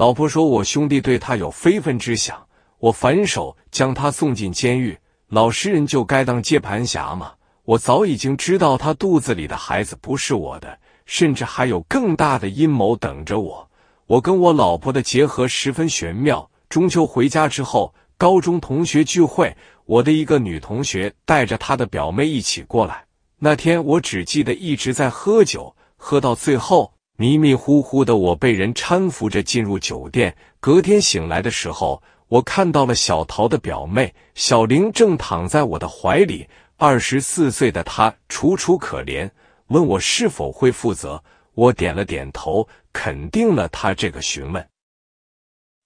老婆说：“我兄弟对他有非分之想。”我反手将他送进监狱。老实人就该当接盘侠嘛。我早已经知道他肚子里的孩子不是我的，甚至还有更大的阴谋等着我。我跟我老婆的结合十分玄妙。中秋回家之后，高中同学聚会，我的一个女同学带着她的表妹一起过来。那天我只记得一直在喝酒，喝到最后。迷迷糊糊的我被人搀扶着进入酒店。隔天醒来的时候，我看到了小桃的表妹小玲正躺在我的怀里。二十四岁的她楚楚可怜，问我是否会负责。我点了点头，肯定了她这个询问。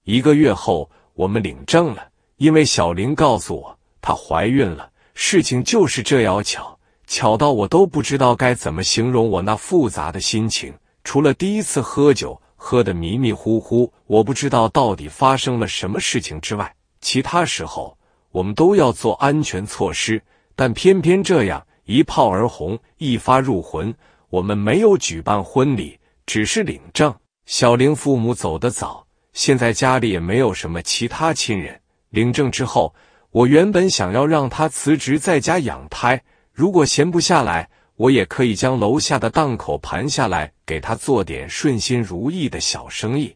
一个月后，我们领证了，因为小玲告诉我她怀孕了。事情就是这样巧，巧到我都不知道该怎么形容我那复杂的心情。除了第一次喝酒喝得迷迷糊糊，我不知道到底发生了什么事情之外，其他时候我们都要做安全措施。但偏偏这样一炮而红，一发入魂，我们没有举办婚礼，只是领证。小玲父母走得早，现在家里也没有什么其他亲人。领证之后，我原本想要让她辞职在家养胎，如果闲不下来。我也可以将楼下的档口盘下来，给他做点顺心如意的小生意。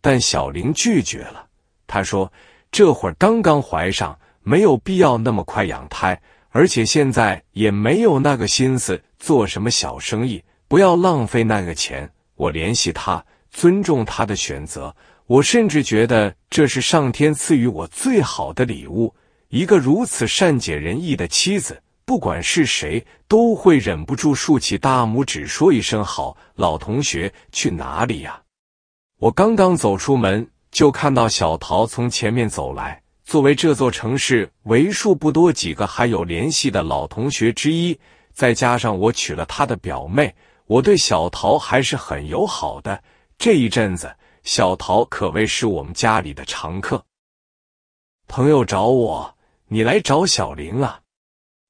但小玲拒绝了，她说：“这会儿刚刚怀上，没有必要那么快养胎，而且现在也没有那个心思做什么小生意，不要浪费那个钱。”我联系她，尊重她的选择。我甚至觉得这是上天赐予我最好的礼物，一个如此善解人意的妻子。不管是谁，都会忍不住竖起大拇指，说一声好。老同学去哪里呀？我刚刚走出门，就看到小桃从前面走来。作为这座城市为数不多几个还有联系的老同学之一，再加上我娶了他的表妹，我对小桃还是很友好的。这一阵子，小桃可谓是我们家里的常客。朋友找我，你来找小玲啊。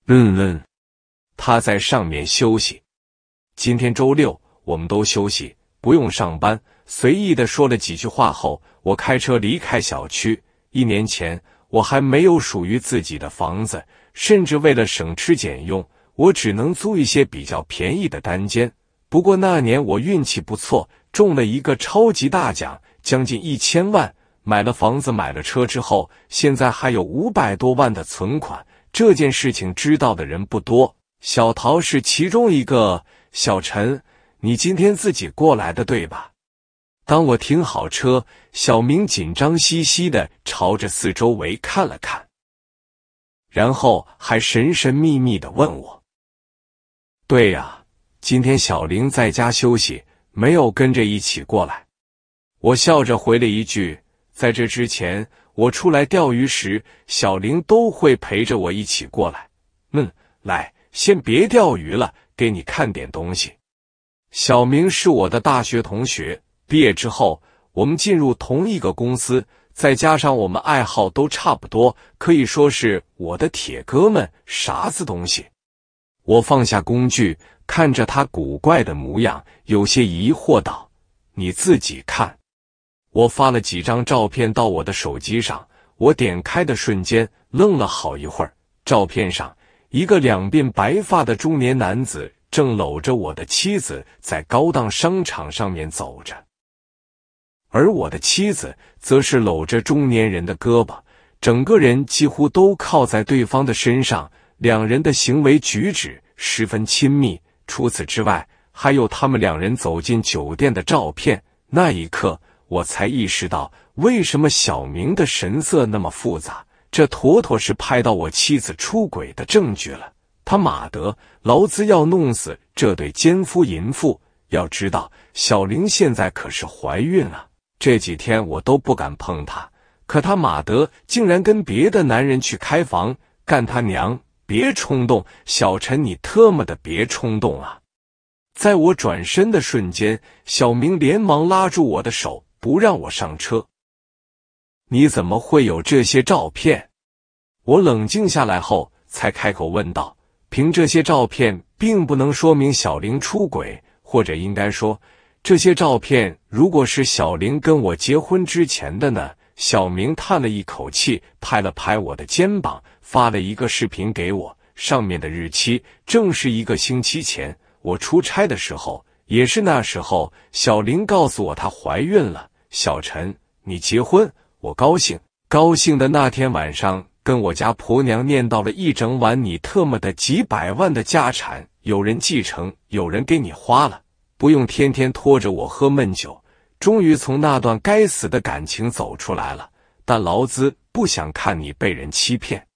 嗯嗯，他在上面休息。今天周六，我们都休息，不用上班。随意的说了几句话后，我开车离开小区。一年前，我还没有属于自己的房子，甚至为了省吃俭用，我只能租一些比较便宜的单间。不过那年我运气不错，中了一个超级大奖，将近一千万。买了房子、买了车之后，现在还有五百多万的存款。这件事情知道的人不多，小桃是其中一个。小陈，你今天自己过来的对吧？当我停好车，小明紧张兮兮的朝着四周围看了看，然后还神神秘秘的问我：“对呀，今天小玲在家休息，没有跟着一起过来。”我笑着回了一句：“在这之前。”我出来钓鱼时，小玲都会陪着我一起过来。嗯，来，先别钓鱼了，给你看点东西。小明是我的大学同学，毕业之后我们进入同一个公司，再加上我们爱好都差不多，可以说是我的铁哥们。啥子东西？我放下工具，看着他古怪的模样，有些疑惑道：“你自己看。”我发了几张照片到我的手机上，我点开的瞬间愣了好一会儿。照片上，一个两鬓白发的中年男子正搂着我的妻子在高档商场上面走着，而我的妻子则是搂着中年人的胳膊，整个人几乎都靠在对方的身上，两人的行为举止十分亲密。除此之外，还有他们两人走进酒店的照片。那一刻。我才意识到，为什么小明的神色那么复杂？这妥妥是拍到我妻子出轨的证据了！他马德，劳资要弄死这对奸夫淫妇！要知道，小玲现在可是怀孕了，这几天我都不敢碰她。可他马德，竟然跟别的男人去开房，干他娘！别冲动，小陈，你特么的别冲动啊！在我转身的瞬间，小明连忙拉住我的手。不让我上车，你怎么会有这些照片？我冷静下来后，才开口问道：“凭这些照片，并不能说明小玲出轨，或者应该说，这些照片如果是小玲跟我结婚之前的呢？”小明叹了一口气，拍了拍我的肩膀，发了一个视频给我，上面的日期正是一个星期前，我出差的时候，也是那时候，小玲告诉我她怀孕了。小陈，你结婚我高兴，高兴的那天晚上，跟我家婆娘念叨了一整晚，你特么的几百万的家产，有人继承，有人给你花了，不用天天拖着我喝闷酒。终于从那段该死的感情走出来了，但劳资不想看你被人欺骗。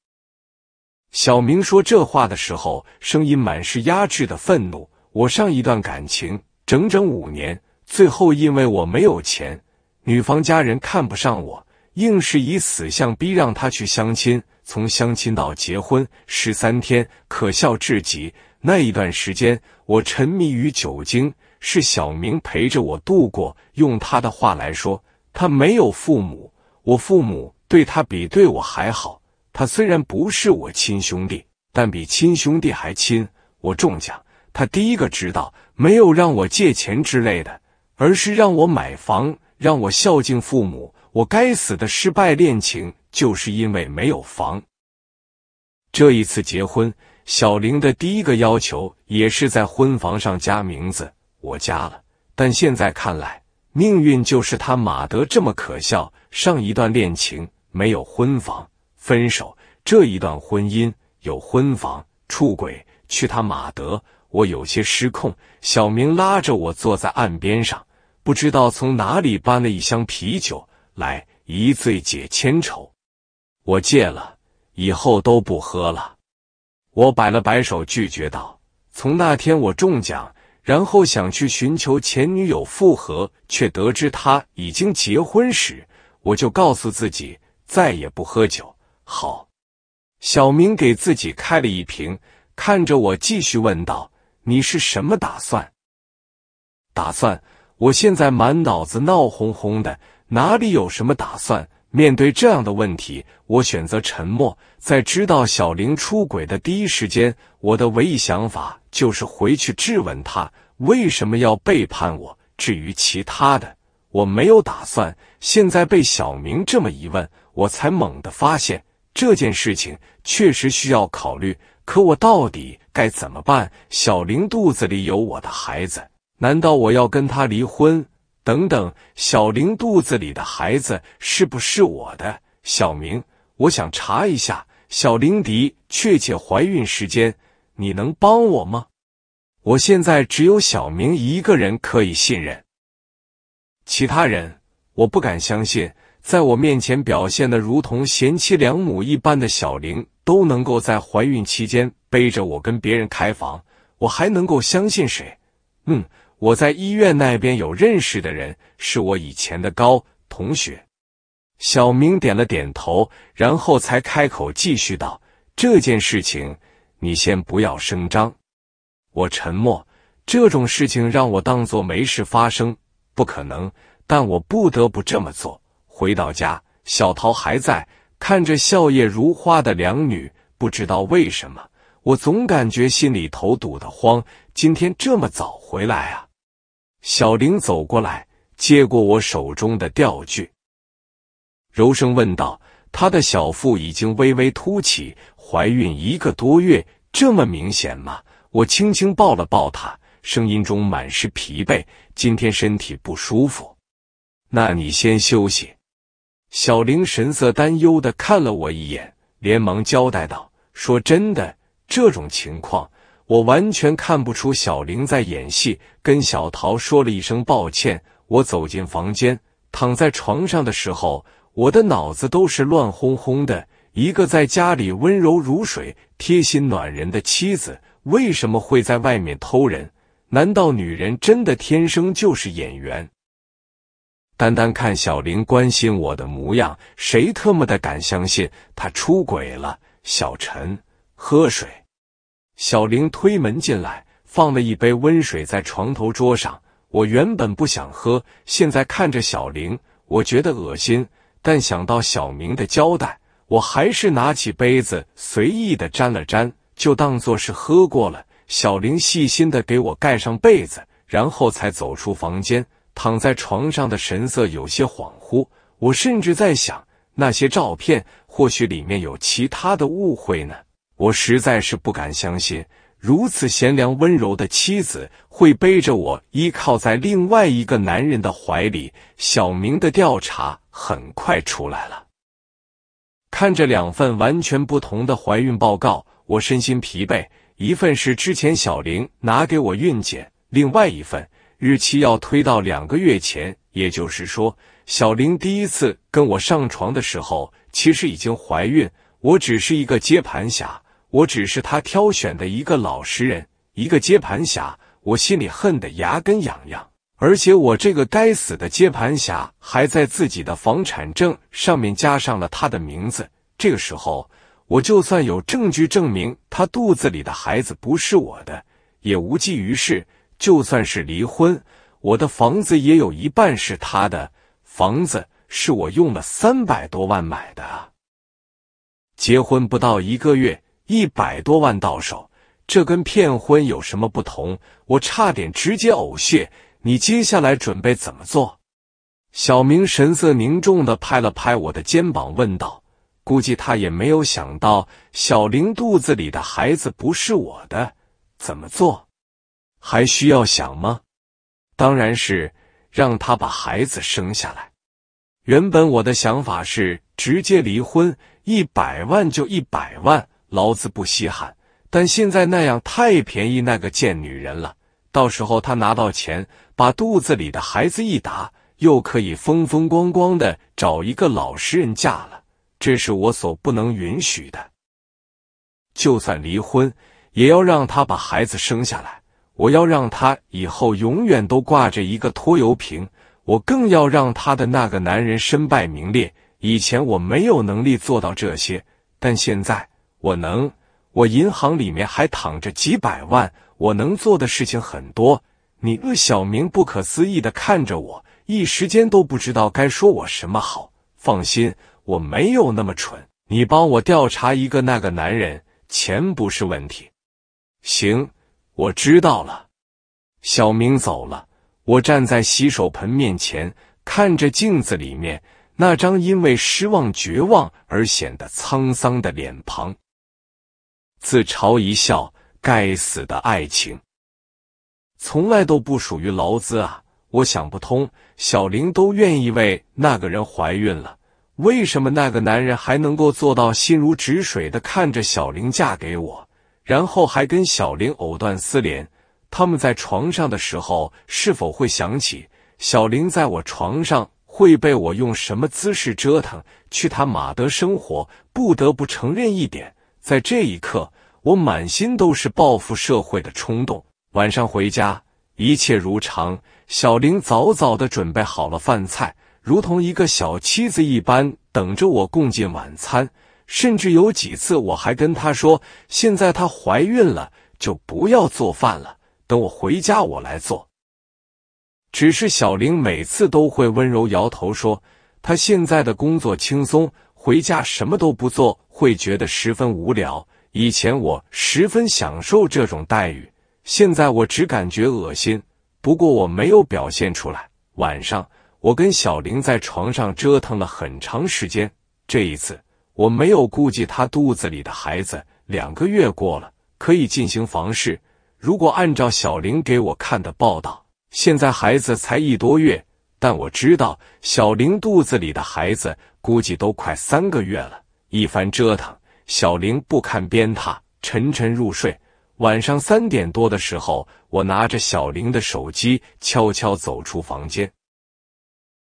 小明说这话的时候，声音满是压制的愤怒。我上一段感情整整五年，最后因为我没有钱。女方家人看不上我，硬是以死相逼，让他去相亲。从相亲到结婚十三天，可笑至极。那一段时间，我沉迷于酒精，是小明陪着我度过。用他的话来说，他没有父母，我父母对他比对我还好。他虽然不是我亲兄弟，但比亲兄弟还亲。我中奖，他第一个知道，没有让我借钱之类的，而是让我买房。让我孝敬父母，我该死的失败恋情就是因为没有房。这一次结婚，小玲的第一个要求也是在婚房上加名字，我加了。但现在看来，命运就是他马德这么可笑。上一段恋情没有婚房，分手；这一段婚姻有婚房，出轨。去他马德！我有些失控。小明拉着我坐在岸边上。不知道从哪里搬了一箱啤酒来，一醉解千愁。我戒了，以后都不喝了。我摆了摆手，拒绝道：“从那天我中奖，然后想去寻求前女友复合，却得知她已经结婚时，我就告诉自己再也不喝酒。”好，小明给自己开了一瓶，看着我，继续问道：“你是什么打算？打算？”我现在满脑子闹哄哄的，哪里有什么打算？面对这样的问题，我选择沉默。在知道小玲出轨的第一时间，我的唯一想法就是回去质问她为什么要背叛我。至于其他的，我没有打算。现在被小明这么一问，我才猛地发现这件事情确实需要考虑。可我到底该怎么办？小玲肚子里有我的孩子。难道我要跟他离婚？等等，小玲肚子里的孩子是不是我的？小明，我想查一下小玲的确切怀孕时间，你能帮我吗？我现在只有小明一个人可以信任，其他人我不敢相信。在我面前表现的如同贤妻良母一般的小玲，都能够在怀孕期间背着我跟别人开房，我还能够相信谁？嗯。我在医院那边有认识的人，是我以前的高同学。小明点了点头，然后才开口继续道：“这件事情你先不要声张。”我沉默。这种事情让我当做没事发生，不可能，但我不得不这么做。回到家，小桃还在看着笑靥如花的两女，不知道为什么，我总感觉心里头堵得慌。今天这么早回来啊？小玲走过来，接过我手中的钓具，柔声问道：“她的小腹已经微微凸起，怀孕一个多月，这么明显吗？”我轻轻抱了抱她，声音中满是疲惫：“今天身体不舒服，那你先休息。”小玲神色担忧的看了我一眼，连忙交代道：“说真的，这种情况……”我完全看不出小玲在演戏，跟小桃说了一声抱歉。我走进房间，躺在床上的时候，我的脑子都是乱哄哄的。一个在家里温柔如水、贴心暖人的妻子，为什么会在外面偷人？难道女人真的天生就是演员？单单看小玲关心我的模样，谁他妈的敢相信她出轨了？小陈，喝水。小玲推门进来，放了一杯温水在床头桌上。我原本不想喝，现在看着小玲，我觉得恶心。但想到小明的交代，我还是拿起杯子随意的沾了沾，就当做是喝过了。小玲细心的给我盖上被子，然后才走出房间。躺在床上的神色有些恍惚，我甚至在想，那些照片或许里面有其他的误会呢。我实在是不敢相信，如此贤良温柔的妻子会背着我，依靠在另外一个男人的怀里。小明的调查很快出来了，看着两份完全不同的怀孕报告，我身心疲惫。一份是之前小玲拿给我孕检，另外一份日期要推到两个月前，也就是说，小玲第一次跟我上床的时候，其实已经怀孕，我只是一个接盘侠。我只是他挑选的一个老实人，一个接盘侠。我心里恨得牙根痒痒，而且我这个该死的接盘侠还在自己的房产证上面加上了他的名字。这个时候，我就算有证据证明他肚子里的孩子不是我的，也无济于事。就算是离婚，我的房子也有一半是他的。房子是我用了三百多万买的结婚不到一个月。一百多万到手，这跟骗婚有什么不同？我差点直接呕血。你接下来准备怎么做？小明神色凝重的拍了拍我的肩膀，问道：“估计他也没有想到，小玲肚子里的孩子不是我的，怎么做？还需要想吗？当然是让他把孩子生下来。原本我的想法是直接离婚，一百万就一百万。”老子不稀罕，但现在那样太便宜那个贱女人了。到时候她拿到钱，把肚子里的孩子一打，又可以风风光光的找一个老实人嫁了。这是我所不能允许的。就算离婚，也要让她把孩子生下来。我要让她以后永远都挂着一个拖油瓶。我更要让她的那个男人身败名裂。以前我没有能力做到这些，但现在。我能，我银行里面还躺着几百万，我能做的事情很多。你小明不可思议的看着我，一时间都不知道该说我什么好。放心，我没有那么蠢。你帮我调查一个那个男人，钱不是问题。行，我知道了。小明走了，我站在洗手盆面前，看着镜子里面那张因为失望、绝望而显得沧桑的脸庞。自嘲一笑，该死的爱情，从来都不属于劳资啊！我想不通，小玲都愿意为那个人怀孕了，为什么那个男人还能够做到心如止水的看着小玲嫁给我，然后还跟小玲藕断丝连？他们在床上的时候，是否会想起小玲在我床上会被我用什么姿势折腾？去他马德，生活不得不承认一点。在这一刻，我满心都是报复社会的冲动。晚上回家，一切如常。小玲早早的准备好了饭菜，如同一个小妻子一般，等着我共进晚餐。甚至有几次，我还跟她说：“现在她怀孕了，就不要做饭了，等我回家我来做。”只是小玲每次都会温柔摇头说：“她现在的工作轻松，回家什么都不做。”会觉得十分无聊。以前我十分享受这种待遇，现在我只感觉恶心。不过我没有表现出来。晚上，我跟小玲在床上折腾了很长时间。这一次，我没有顾及她肚子里的孩子。两个月过了，可以进行房事。如果按照小玲给我看的报道，现在孩子才一多月，但我知道小玲肚子里的孩子估计都快三个月了。一番折腾，小玲不堪鞭挞，沉沉入睡。晚上三点多的时候，我拿着小玲的手机，悄悄走出房间。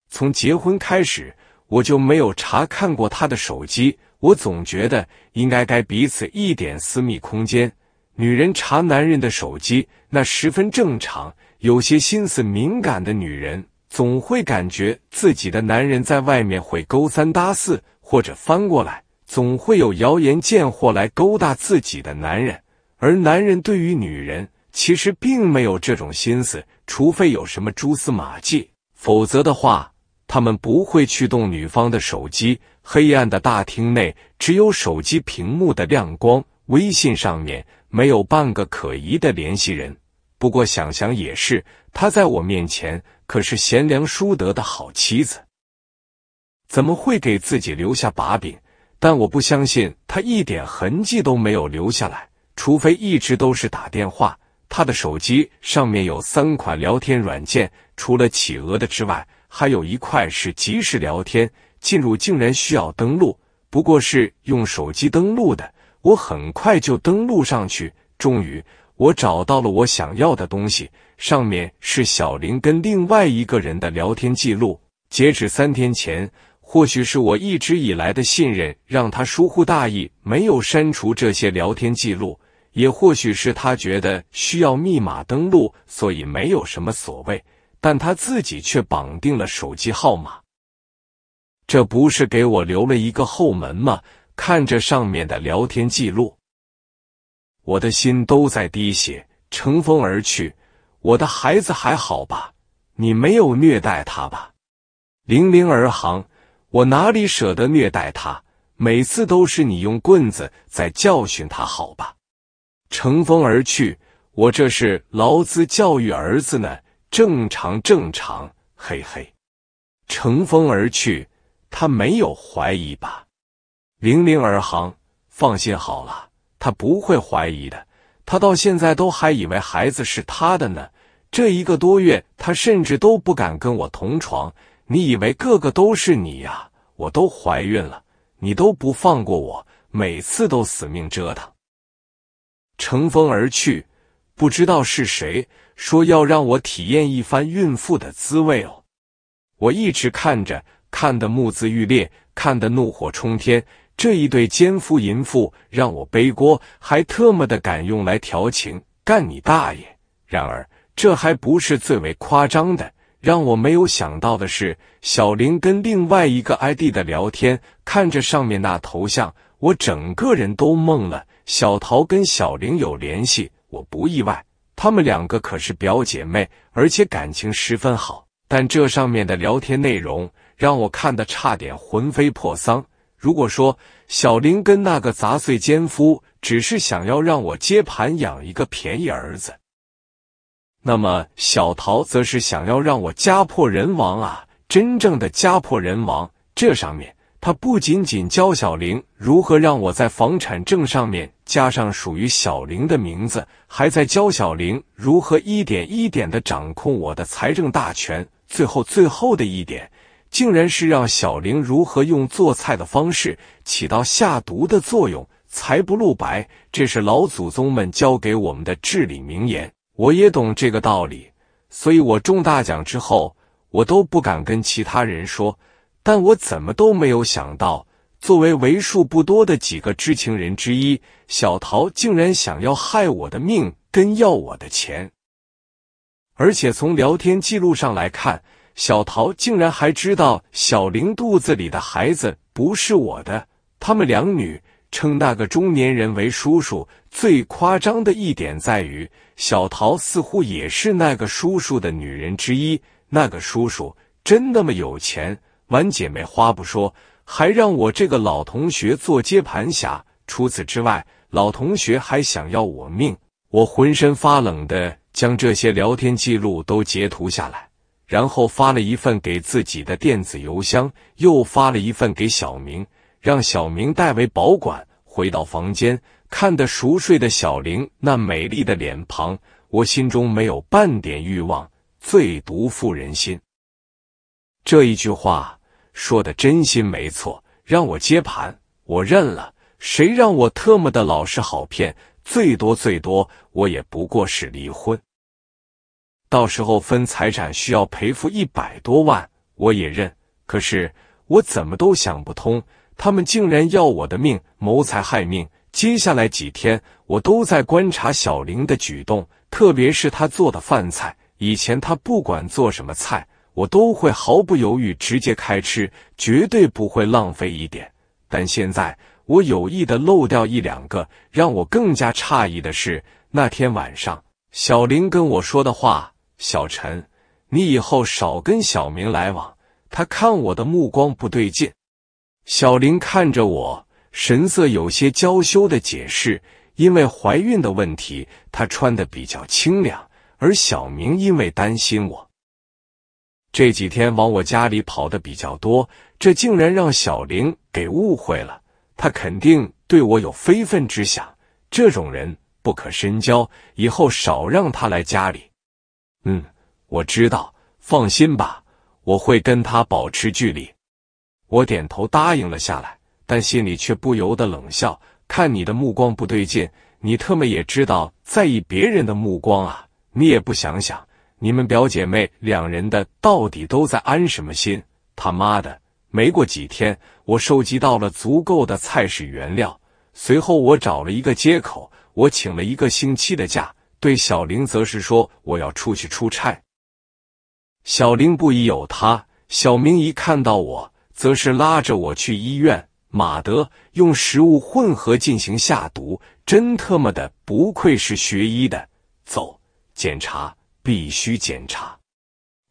从结婚开始，我就没有查看过她的手机。我总觉得应该给彼此一点私密空间。女人查男人的手机，那十分正常。有些心思敏感的女人，总会感觉自己的男人在外面会勾三搭四，或者翻过来。总会有谣言贱货来勾搭自己的男人，而男人对于女人其实并没有这种心思，除非有什么蛛丝马迹，否则的话他们不会去动女方的手机。黑暗的大厅内只有手机屏幕的亮光，微信上面没有半个可疑的联系人。不过想想也是，她在我面前可是贤良淑德的好妻子，怎么会给自己留下把柄？但我不相信他一点痕迹都没有留下来，除非一直都是打电话。他的手机上面有三款聊天软件，除了企鹅的之外，还有一块是即时聊天。进入竟然需要登录，不过是用手机登录的。我很快就登录上去，终于我找到了我想要的东西。上面是小林跟另外一个人的聊天记录，截止三天前。或许是我一直以来的信任让他疏忽大意，没有删除这些聊天记录；也或许是他觉得需要密码登录，所以没有什么所谓。但他自己却绑定了手机号码，这不是给我留了一个后门吗？看着上面的聊天记录，我的心都在滴血。乘风而去，我的孩子还好吧？你没有虐待他吧？零零而行。我哪里舍得虐待他？每次都是你用棍子在教训他，好吧？乘风而去，我这是劳资教育儿子呢，正常正常，嘿嘿。乘风而去，他没有怀疑吧？零零而行，放心好了，他不会怀疑的。他到现在都还以为孩子是他的呢。这一个多月，他甚至都不敢跟我同床。你以为个个都是你呀？我都怀孕了，你都不放过我，每次都死命折腾。乘风而去，不知道是谁说要让我体验一番孕妇的滋味哦。我一直看着，看得目眦欲裂，看得怒火冲天。这一对奸夫淫妇让我背锅，还特么的敢用来调情，干你大爷！然而，这还不是最为夸张的。让我没有想到的是，小林跟另外一个 ID 的聊天，看着上面那头像，我整个人都懵了。小桃跟小林有联系，我不意外，他们两个可是表姐妹，而且感情十分好。但这上面的聊天内容让我看得差点魂飞魄丧。如果说小林跟那个杂碎奸夫只是想要让我接盘养一个便宜儿子。那么，小桃则是想要让我家破人亡啊！真正的家破人亡。这上面，他不仅仅教小玲如何让我在房产证上面加上属于小玲的名字，还在教小玲如何一点一点的掌控我的财政大权。最后，最后的一点，竟然是让小玲如何用做菜的方式起到下毒的作用。财不露白，这是老祖宗们教给我们的至理名言。我也懂这个道理，所以我中大奖之后，我都不敢跟其他人说。但我怎么都没有想到，作为为数不多的几个知情人之一，小桃竟然想要害我的命，跟要我的钱。而且从聊天记录上来看，小桃竟然还知道小玲肚子里的孩子不是我的，他们两女。称那个中年人为叔叔，最夸张的一点在于，小桃似乎也是那个叔叔的女人之一。那个叔叔真那么有钱，玩姐妹花不说，还让我这个老同学做接盘侠。除此之外，老同学还想要我命。我浑身发冷的将这些聊天记录都截图下来，然后发了一份给自己的电子邮箱，又发了一份给小明。让小明代为保管，回到房间，看得熟睡的小玲那美丽的脸庞，我心中没有半点欲望。最毒妇人心，这一句话说的真心没错。让我接盘，我认了。谁让我特么的老实好骗？最多最多，我也不过是离婚，到时候分财产需要赔付一百多万，我也认。可是我怎么都想不通。他们竟然要我的命，谋财害命！接下来几天，我都在观察小玲的举动，特别是她做的饭菜。以前她不管做什么菜，我都会毫不犹豫直接开吃，绝对不会浪费一点。但现在，我有意的漏掉一两个。让我更加诧异的是，那天晚上，小玲跟我说的话：“小陈，你以后少跟小明来往，他看我的目光不对劲。”小林看着我，神色有些娇羞的解释：“因为怀孕的问题，她穿的比较清凉。”而小明因为担心我，这几天往我家里跑的比较多，这竟然让小林给误会了。他肯定对我有非分之想，这种人不可深交，以后少让他来家里。嗯，我知道，放心吧，我会跟他保持距离。我点头答应了下来，但心里却不由得冷笑。看你的目光不对劲，你特么也知道在意别人的目光啊！你也不想想，你们表姐妹两人的到底都在安什么心？他妈的！没过几天，我收集到了足够的菜式原料，随后我找了一个借口，我请了一个星期的假。对小玲，则是说我要出去出差。小玲不疑有他，小明一看到我。则是拉着我去医院，马德用食物混合进行下毒，真特么的不愧是学医的。走，检查，必须检查。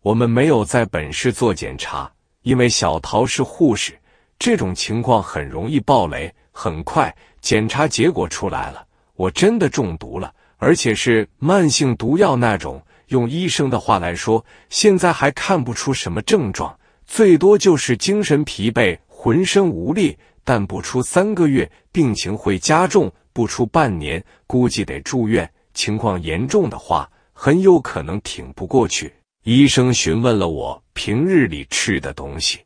我们没有在本市做检查，因为小桃是护士，这种情况很容易暴雷。很快，检查结果出来了，我真的中毒了，而且是慢性毒药那种。用医生的话来说，现在还看不出什么症状。最多就是精神疲惫、浑身无力，但不出三个月，病情会加重；不出半年，估计得住院。情况严重的话，很有可能挺不过去。医生询问了我平日里吃的东西，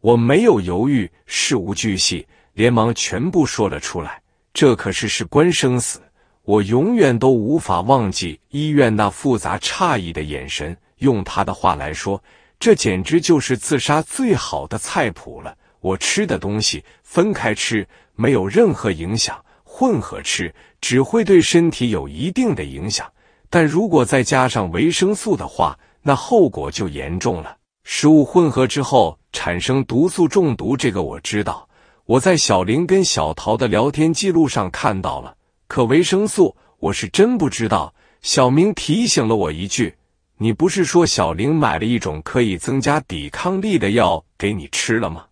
我没有犹豫，事无巨细，连忙全部说了出来。这可是事关生死，我永远都无法忘记医院那复杂诧异的眼神。用他的话来说。这简直就是自杀最好的菜谱了！我吃的东西分开吃没有任何影响，混合吃只会对身体有一定的影响。但如果再加上维生素的话，那后果就严重了。食物混合之后产生毒素中毒，这个我知道，我在小林跟小桃的聊天记录上看到了。可维生素，我是真不知道。小明提醒了我一句。你不是说小玲买了一种可以增加抵抗力的药给你吃了吗？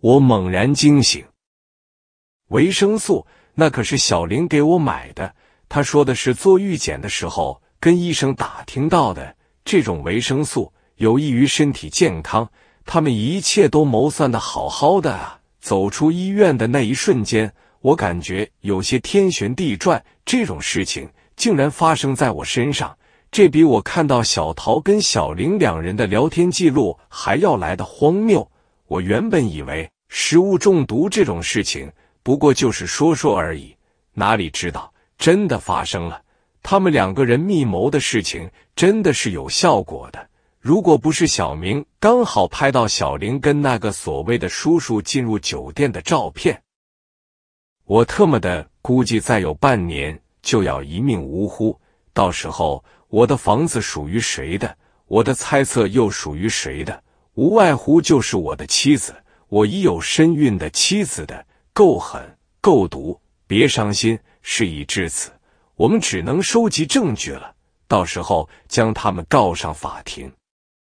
我猛然惊醒，维生素那可是小玲给我买的。她说的是做预检的时候跟医生打听到的，这种维生素有益于身体健康。他们一切都谋算的好好的啊！走出医院的那一瞬间，我感觉有些天旋地转。这种事情竟然发生在我身上！这比我看到小桃跟小玲两人的聊天记录还要来的荒谬。我原本以为食物中毒这种事情不过就是说说而已，哪里知道真的发生了。他们两个人密谋的事情真的是有效果的。如果不是小明刚好拍到小玲跟那个所谓的叔叔进入酒店的照片，我特么的估计再有半年就要一命呜呼。到时候。我的房子属于谁的？我的猜测又属于谁的？无外乎就是我的妻子，我已有身孕的妻子的。够狠，够毒！别伤心，事已至此，我们只能收集证据了。到时候将他们告上法庭。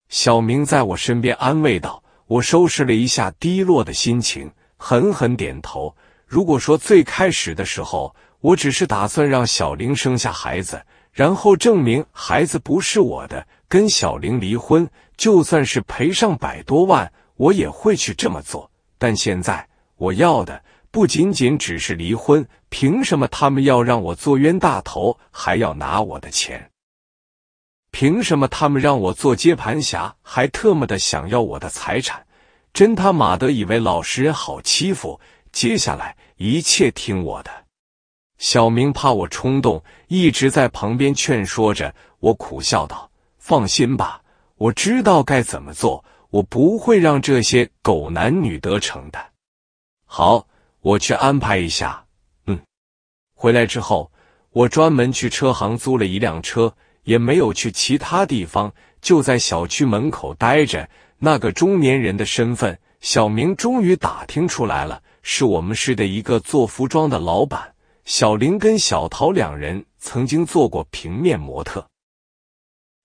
小明在我身边安慰道：“我收拾了一下低落的心情，狠狠点头。如果说最开始的时候，我只是打算让小玲生下孩子。”然后证明孩子不是我的，跟小玲离婚，就算是赔上百多万，我也会去这么做。但现在我要的不仅仅只是离婚，凭什么他们要让我做冤大头，还要拿我的钱？凭什么他们让我做接盘侠，还特么的想要我的财产？真他妈的以为老实人好欺负？接下来一切听我的。小明怕我冲动，一直在旁边劝说着我。苦笑道：“放心吧，我知道该怎么做，我不会让这些狗男女得逞的。”好，我去安排一下。嗯，回来之后，我专门去车行租了一辆车，也没有去其他地方，就在小区门口待着。那个中年人的身份，小明终于打听出来了，是我们市的一个做服装的老板。小林跟小桃两人曾经做过平面模特，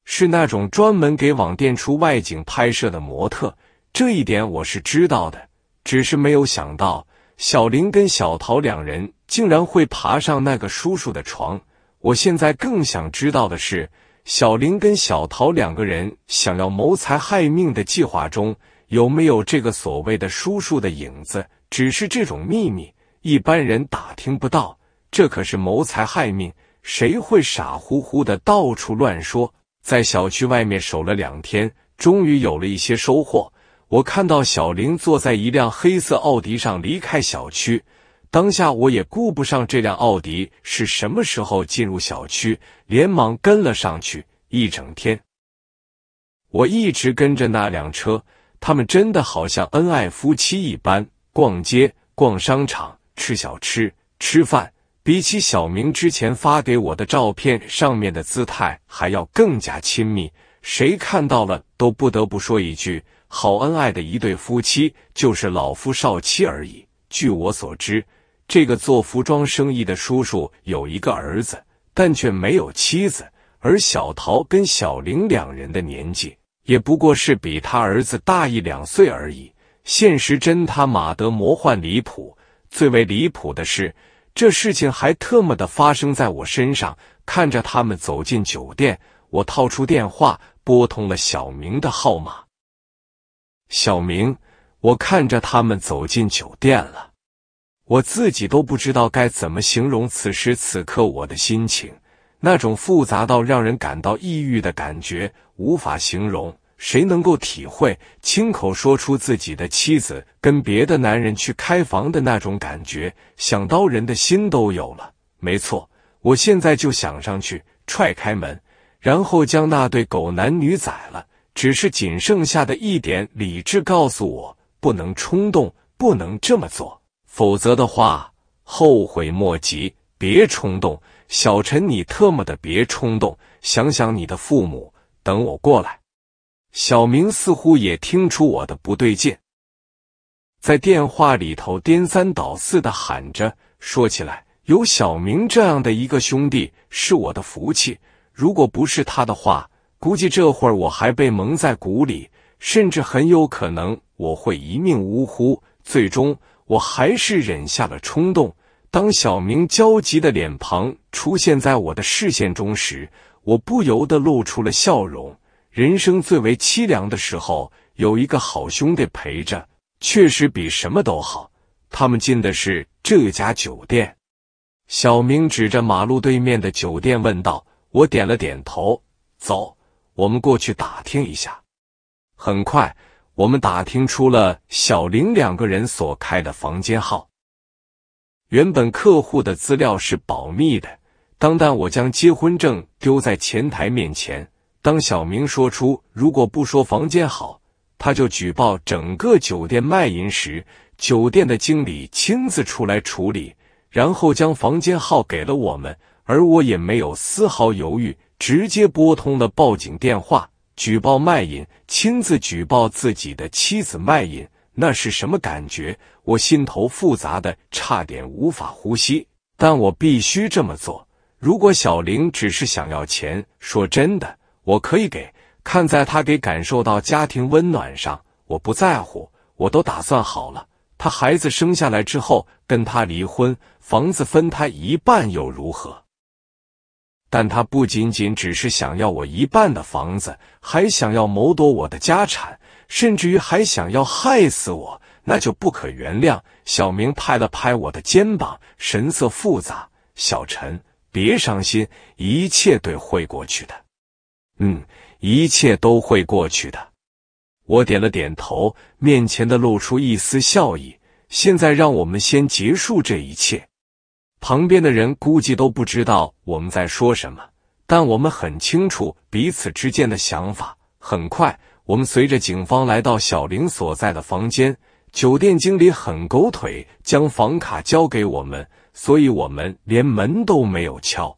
是那种专门给网店出外景拍摄的模特。这一点我是知道的，只是没有想到小林跟小桃两人竟然会爬上那个叔叔的床。我现在更想知道的是，小林跟小桃两个人想要谋财害命的计划中有没有这个所谓的叔叔的影子？只是这种秘密，一般人打听不到。这可是谋财害命，谁会傻乎乎的到处乱说？在小区外面守了两天，终于有了一些收获。我看到小玲坐在一辆黑色奥迪上离开小区，当下我也顾不上这辆奥迪是什么时候进入小区，连忙跟了上去。一整天，我一直跟着那辆车，他们真的好像恩爱夫妻一般，逛街、逛商场、吃小吃、吃饭。比起小明之前发给我的照片，上面的姿态还要更加亲密。谁看到了都不得不说一句：“好恩爱的一对夫妻，就是老夫少妻而已。”据我所知，这个做服装生意的叔叔有一个儿子，但却没有妻子。而小桃跟小玲两人的年纪也不过是比他儿子大一两岁而已。现实真他妈的魔幻离谱，最为离谱的是。这事情还特么的发生在我身上！看着他们走进酒店，我掏出电话拨通了小明的号码。小明，我看着他们走进酒店了，我自己都不知道该怎么形容此时此刻我的心情，那种复杂到让人感到抑郁的感觉，无法形容。谁能够体会亲口说出自己的妻子跟别的男人去开房的那种感觉？想刀人的心都有了。没错，我现在就想上去踹开门，然后将那对狗男女宰了。只是仅剩下的一点理智告诉我，不能冲动，不能这么做，否则的话后悔莫及。别冲动，小陈，你特么的别冲动，想想你的父母。等我过来。小明似乎也听出我的不对劲，在电话里头颠三倒四的喊着。说起来，有小明这样的一个兄弟是我的福气。如果不是他的话，估计这会儿我还被蒙在鼓里，甚至很有可能我会一命呜呼。最终，我还是忍下了冲动。当小明焦急的脸庞出现在我的视线中时，我不由得露出了笑容。人生最为凄凉的时候，有一个好兄弟陪着，确实比什么都好。他们进的是这家酒店。小明指着马路对面的酒店问道：“我点了点头，走，我们过去打听一下。”很快，我们打听出了小玲两个人所开的房间号。原本客户的资料是保密的，当但我将结婚证丢在前台面前。当小明说出如果不说房间好，他就举报整个酒店卖淫时，酒店的经理亲自出来处理，然后将房间号给了我们。而我也没有丝毫犹豫，直接拨通了报警电话，举报卖淫，亲自举报自己的妻子卖淫。那是什么感觉？我心头复杂的，差点无法呼吸。但我必须这么做。如果小玲只是想要钱，说真的。我可以给，看在他给感受到家庭温暖上，我不在乎，我都打算好了。他孩子生下来之后跟他离婚，房子分他一半又如何？但他不仅仅只是想要我一半的房子，还想要谋夺我的家产，甚至于还想要害死我，那就不可原谅。小明拍了拍我的肩膀，神色复杂：“小陈，别伤心，一切对会过去的。”嗯，一切都会过去的。我点了点头，面前的露出一丝笑意。现在，让我们先结束这一切。旁边的人估计都不知道我们在说什么，但我们很清楚彼此之间的想法。很快，我们随着警方来到小玲所在的房间。酒店经理很狗腿，将房卡交给我们，所以我们连门都没有敲，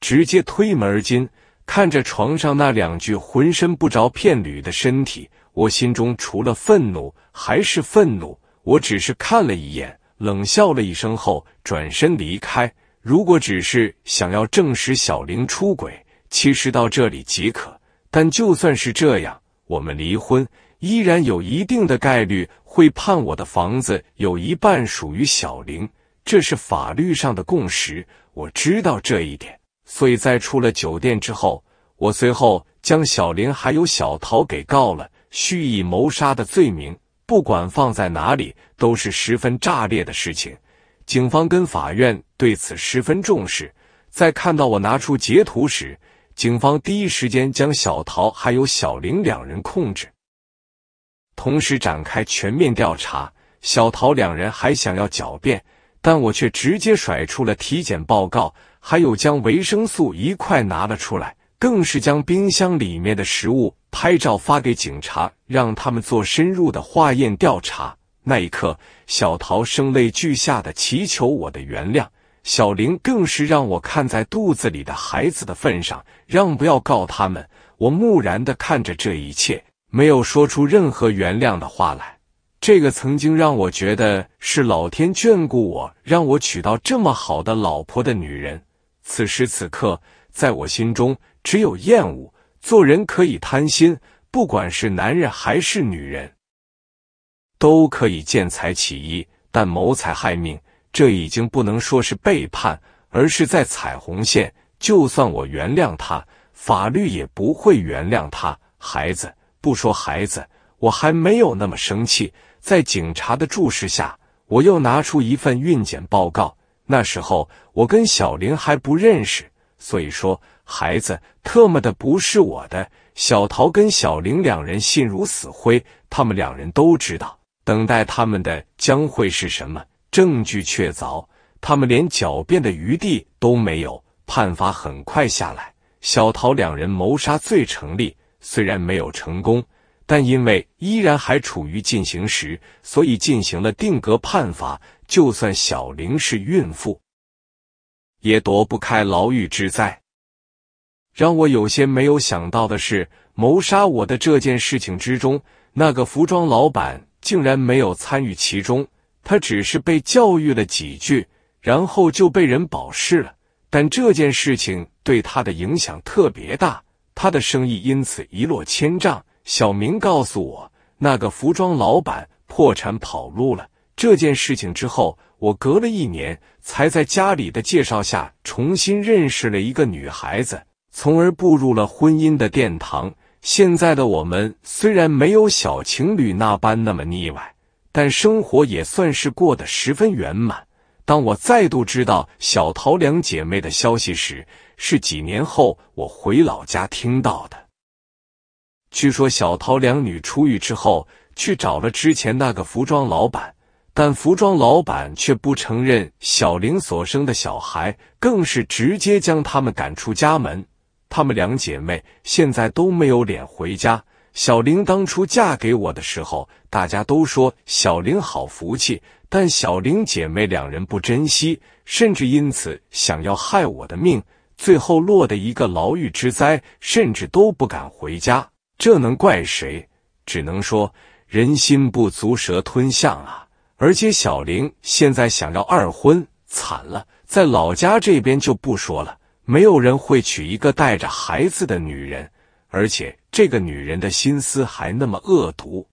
直接推门而进。看着床上那两具浑身不着片缕的身体，我心中除了愤怒还是愤怒。我只是看了一眼，冷笑了一声后转身离开。如果只是想要证实小玲出轨，其实到这里即可。但就算是这样，我们离婚依然有一定的概率会判我的房子有一半属于小玲，这是法律上的共识。我知道这一点。所以在出了酒店之后，我随后将小林还有小桃给告了蓄意谋杀的罪名，不管放在哪里都是十分炸裂的事情。警方跟法院对此十分重视，在看到我拿出截图时，警方第一时间将小桃还有小林两人控制，同时展开全面调查。小桃两人还想要狡辩，但我却直接甩出了体检报告。还有将维生素一块拿了出来，更是将冰箱里面的食物拍照发给警察，让他们做深入的化验调查。那一刻，小桃声泪俱下的祈求我的原谅，小玲更是让我看在肚子里的孩子的份上，让不要告他们。我木然的看着这一切，没有说出任何原谅的话来。这个曾经让我觉得是老天眷顾我，让我娶到这么好的老婆的女人。此时此刻，在我心中只有厌恶。做人可以贪心，不管是男人还是女人，都可以见财起意，但谋财害命，这已经不能说是背叛，而是在踩红线。就算我原谅他，法律也不会原谅他。孩子，不说孩子，我还没有那么生气。在警察的注视下，我又拿出一份孕检报告。那时候我跟小林还不认识，所以说孩子特么的不是我的。小桃跟小林两人心如死灰，他们两人都知道，等待他们的将会是什么。证据确凿，他们连狡辩的余地都没有。判罚很快下来，小桃两人谋杀罪成立。虽然没有成功，但因为依然还处于进行时，所以进行了定格判罚。就算小玲是孕妇，也躲不开牢狱之灾。让我有些没有想到的是，谋杀我的这件事情之中，那个服装老板竟然没有参与其中，他只是被教育了几句，然后就被人保释了。但这件事情对他的影响特别大，他的生意因此一落千丈。小明告诉我，那个服装老板破产跑路了。这件事情之后，我隔了一年才在家里的介绍下重新认识了一个女孩子，从而步入了婚姻的殿堂。现在的我们虽然没有小情侣那般那么腻歪，但生活也算是过得十分圆满。当我再度知道小桃两姐妹的消息时，是几年后我回老家听到的。据说小桃两女出狱之后去找了之前那个服装老板。但服装老板却不承认小玲所生的小孩，更是直接将他们赶出家门。他们两姐妹现在都没有脸回家。小玲当初嫁给我的时候，大家都说小玲好福气，但小玲姐妹两人不珍惜，甚至因此想要害我的命，最后落得一个牢狱之灾，甚至都不敢回家。这能怪谁？只能说人心不足蛇吞象啊！而且小玲现在想要二婚，惨了。在老家这边就不说了，没有人会娶一个带着孩子的女人，而且这个女人的心思还那么恶毒。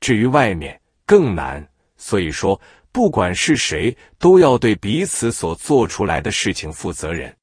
至于外面更难，所以说不管是谁，都要对彼此所做出来的事情负责任。